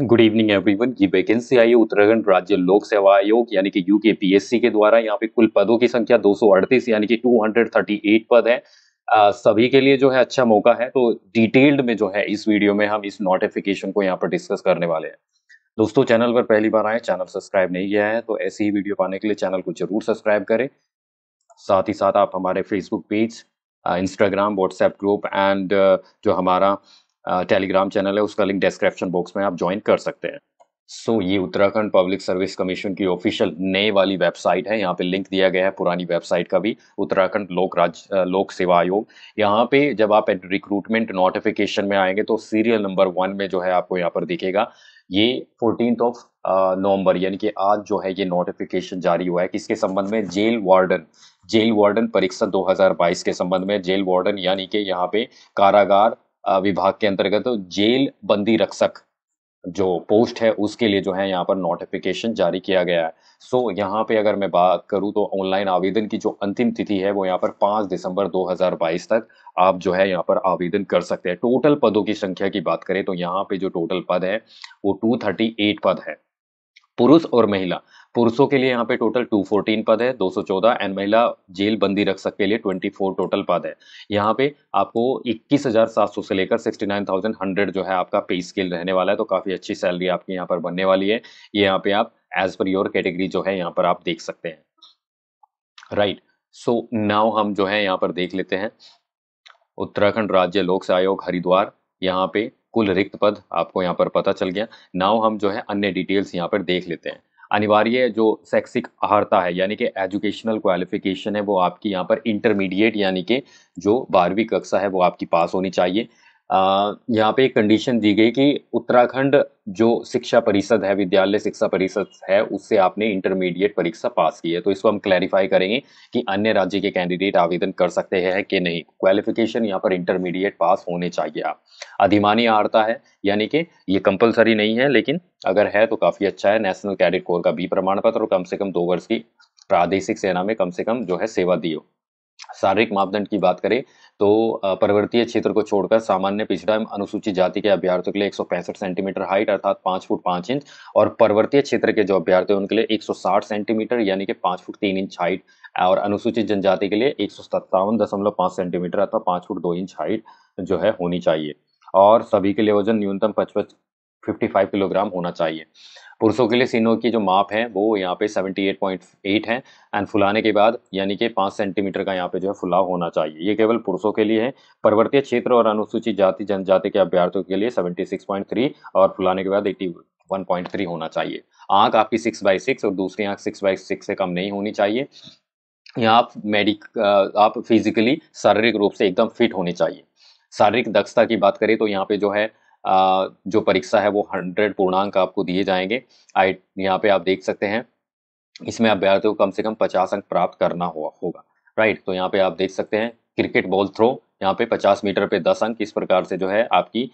good evening everyone की vacancy आई है उत्तराखंड राज्य लोक सेवा आयोग यानी कि यू के के द्वारा यहाँ पे कुल पदों की संख्या 238 यानी कि 238 पद है आ, सभी के लिए जो है अच्छा मौका है तो डिटेल्ड में जो है इस वीडियो में हम इस नोटिफिकेशन को यहाँ पर डिस्कस करने वाले हैं दोस्तों चैनल पर पहली बार आए चैनल सब्सक्राइब नहीं किया है तो ऐसी ही वीडियो पाने के लिए चैनल को जरूर सब्सक्राइब करें साथ ही साथ आप हमारे Facebook page Instagram WhatsApp group and जो हमारा टेलीग्राम चैनल है उसका लिंक डिस्क्रिप्शन बॉक्स में आप ज्वाइन कर सकते हैं सो so, ये उत्तराखंड पब्लिक सर्विस कमीशन की ऑफिशियल नए वाली वेबसाइट है यहाँ पे लिंक दिया गया है पुरानी वेबसाइट का भी उत्तराखंड लोक राज्य लोक सेवा आयोग यहाँ पे जब आप रिक्रूटमेंट नोटिफिकेशन में आएंगे तो सीरियल नंबर वन में जो है आपको यहाँ पर दिखेगा ये फोर्टीन ऑफ नवंबर यानी कि आज जो है ये नोटिफिकेशन जारी हुआ है किसके संबंध में जेल वार्डन जेल वार्डन परीक्षा 2022 के संबंध में जेल वार्डन यानी कि यहाँ पे कारागार विभाग के अंतर्गत तो जेल बंदी रक्षक जो पोस्ट है उसके लिए जो है यहाँ पर नोटिफिकेशन जारी किया गया है सो so, यहाँ पे अगर मैं बात करूँ तो ऑनलाइन आवेदन की जो अंतिम तिथि है वो यहाँ पर 5 दिसंबर 2022 तक आप जो है यहाँ पर आवेदन कर सकते हैं टोटल पदों की संख्या की बात करें तो यहाँ पे जो टोटल पद है वो 238 पद है पुरुष और महिला पुरुषों के लिए यहाँ पे टोटल 214 पद है 214 एंड महिला जेल बंदी रख के लिए 24 टोटल पद है यहाँ पे आपको 21,700 से लेकर 69,100 जो है आपका पे स्केल रहने वाला है तो काफ़ी अच्छी सैलरी आपकी यहाँ पर बनने वाली है ये यहाँ पे आप एज पर योर कैटेगरी जो है यहाँ पर आप देख सकते हैं राइट सो नाव हम जो है यहाँ पर देख लेते हैं उत्तराखंड राज्य लोक आयोग हरिद्वार यहाँ पे कुल रिक्त पद आपको यहाँ पर पता चल गया नाव हम जो है अन्य डिटेल्स यहाँ पर देख लेते हैं अनिवार्य जो शैक्षिक अहर्ता है यानी कि एजुकेशनल क्वालिफिकेशन है वो आपकी यहाँ पर इंटरमीडिएट यानी कि जो बारहवीं कक्षा है वो आपकी पास होनी चाहिए यहाँ पे एक कंडीशन दी गई कि उत्तराखंड जो शिक्षा परिषद है विद्यालय शिक्षा परिषद है उससे आपने इंटरमीडिएट परीक्षा पास की है तो इसको हम क्लैरिफाई करेंगे कि अन्य राज्य के कैंडिडेट आवेदन कर सकते हैं कि नहीं क्वालिफिकेशन यहाँ पर इंटरमीडिएट पास होने चाहिए आप अधिमानी आर्ता है यानी कि ये कंपलसरी नहीं है लेकिन अगर है तो काफ़ी अच्छा है नेशनल कैडेट कोर का भी प्रमाण पत्र और कम से कम दो वर्ष की प्रादेशिक सेना में कम से कम जो है सेवा दी हो शारीरिक मापदंड की बात करें तो पर्वतीय क्षेत्र को छोड़कर सामान्य पिछड़ा एवं अनुसूचित जाति के अभ्यर्थियों के लिए एक सेंटीमीटर हाइट अर्थात पांच फुट पांच इंच और पर्वतीय क्षेत्र के जो अभ्यर्थी हैं उनके लिए 160 सेंटीमीटर यानी कि पांच फुट तीन इंच हाइट और अनुसूचित जनजाति के लिए एक सेंटीमीटर अर्थात पाँच फुट दो इंच हाइट जो है होनी चाहिए और सभी के लिए वजन न्यूनतम पचपन फिफ्टी फाइव किलोग्राम होना चाहिए पुरुषों के लिए सीनों की जो माप है वो यहाँ पे 78.8 है एंड फुलाने के बाद यानी कि पाँच सेंटीमीटर का यहाँ पे जो है फुलाव होना चाहिए ये केवल पुरुषों के लिए है पर्वतीय क्षेत्र और अनुसूचित जाति जनजाति के अभ्यार्थियों के लिए 76.3 और फुलाने के बाद 81.3 होना चाहिए आँख आपकी सिक्स बाई सिक्स और दूसरी आँख सिक्स बाई सिक्स से कम नहीं होनी चाहिए या आप मेडिक आप फिजिकली शारीरिक रूप से एकदम फिट होने चाहिए शारीरिक दक्षता की बात करें तो यहाँ पे जो है जो परीक्षा है वो हंड्रेड पूर्णांक आपको दिए जाएंगे आई यहाँ पे आप देख सकते हैं इसमें अभ्यर्थियों को कम से कम पचास अंक प्राप्त करना हो, होगा राइट तो यहाँ पे आप देख सकते हैं क्रिकेट बॉल थ्रो यहाँ पे 50 मीटर पे 10 अंक इस प्रकार से जो है आपकी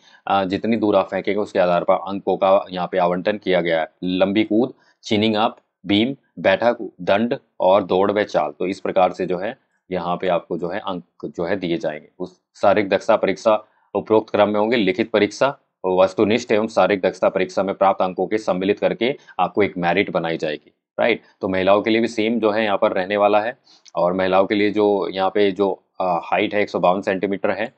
जितनी दूर आप फेंकेंगे उसके आधार पर अंकों का यहाँ पे आवंटन किया गया है लंबी कूद चीनिंग अप बीम बैठक दंड और दौड़ व चाल तो इस प्रकार से जो है यहाँ पे आपको जो है अंक जो है दिए जाएंगे उस शारीरिक दक्षता परीक्षा उपरोक्त क्रम में होंगे लिखित परीक्षा वस्तुनिष्ठ एवं शारीरिक दक्षता परीक्षा में प्राप्त अंकों के सम्मिलित करके आपको एक मैरिट बनाई जाएगी राइट तो महिलाओं के लिए भी सेम जो है यहाँ पर रहने वाला है और महिलाओं के लिए जो यहाँ पे जो हाइट है एक सेंटीमीटर है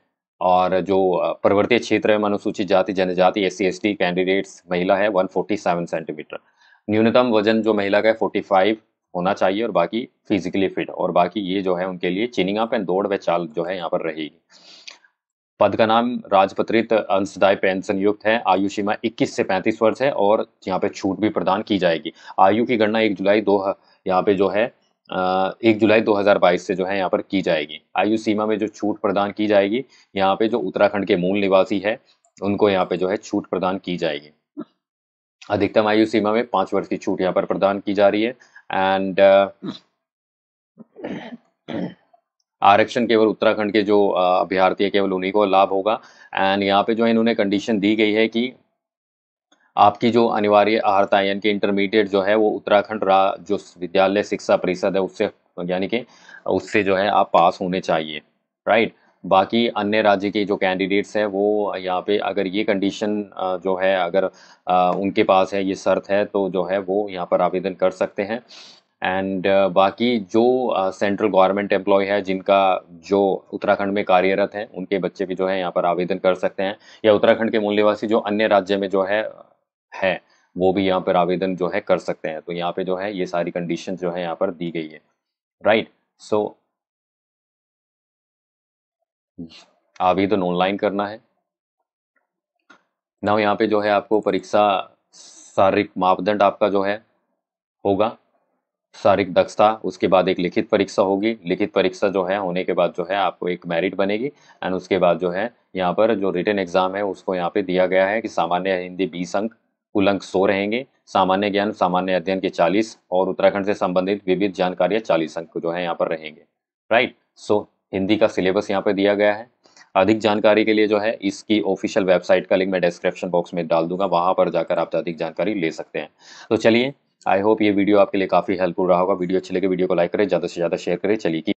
और जो पर्वतीय क्षेत्र है अनुसूचित जाति जनजाति एस सी कैंडिडेट्स महिला है 147 सेंटीमीटर न्यूनतम वजन जो महिला का है 45 होना चाहिए और बाकी फिजिकली फिट और बाकी ये जो है उनके लिए चिनिंग अप एंड दौड़ व चाल जो है यहाँ पर रहेगी पद का नाम राजपत्रित अंशदाय पेंशन युक्त है आयु सीमा 21 से 35 वर्ष है और यहाँ पे छूट भी प्रदान की जाएगी आयु की गणना एक जुलाई दो यहाँ पे जो है एक जुलाई 2022 से जो है यहाँ पर की जाएगी आयु सीमा में जो छूट प्रदान की जाएगी यहाँ पे जो उत्तराखंड के मूल निवासी है उनको यहाँ पे जो है छूट प्रदान की जाएगी अधिकतम आयु सीमा में पांच वर्ष की छूट यहाँ पर प्रदान की जा रही है एंड आरक्षण केवल उत्तराखंड के जो अभ्यार्थी है केवल उन्हीं को लाभ होगा एंड यहाँ पे जो है इन्होंने कंडीशन दी गई है कि आपकी जो अनिवार्य अर्हता यानी कि इंटरमीडिएट जो है वो उत्तराखंड जो विद्यालय शिक्षा परिषद है उससे यानी कि उससे जो है आप पास होने चाहिए राइट बाकी अन्य राज्य के जो कैंडिडेट्स हैं वो यहाँ पे अगर ये कंडीशन जो है अगर उनके पास है ये शर्त है तो जो है वो यहाँ पर आवेदन कर सकते हैं एंड uh, बाकी जो सेंट्रल गवर्नमेंट एम्प्लॉय है जिनका जो उत्तराखंड में कार्यरत हैं उनके बच्चे भी जो है यहाँ पर आवेदन कर सकते हैं या उत्तराखंड के मूल निवासी जो अन्य राज्य में जो है है वो भी यहाँ पर आवेदन जो है कर सकते हैं तो यहाँ पे जो है ये सारी कंडीशन जो है यहाँ पर दी गई है राइट सो आवेदन ऑनलाइन करना है ना यहाँ पे जो है आपको परीक्षा शारीरिक मापदंड आपका जो है होगा शारीरिक दक्षता उसके बाद एक लिखित परीक्षा होगी लिखित परीक्षा जो है होने के बाद जो है आपको एक मेरिट बनेगी एंड उसके बाद जो है यहाँ पर जो रिटर्न एग्जाम है उसको यहाँ पे दिया गया है कि सामान्य हिंदी बीस अंक कुल अंक सौ रहेंगे सामान्य ज्ञान सामान्य अध्ययन के चालीस और उत्तराखंड से संबंधित विविध जानकारियाँ चालीस अंक जो है यहाँ पर रहेंगे राइट सो हिंदी का सिलेबस यहाँ पर दिया गया है अधिक जानकारी के लिए जो है इसकी ऑफिशियल वेबसाइट का लिंक मैं डिस्क्रिप्शन बॉक्स में डाल दूंगा वहाँ पर जाकर आप अधिक जानकारी ले सकते हैं तो चलिए आई होप ये वीडियो आपके लिए काफ़ी हेल्पफुल रहा होगा वीडियो अच्छी लगे वीडियो को लाइक करें ज़्यादा से ज़्यादा शेयर करें चलिए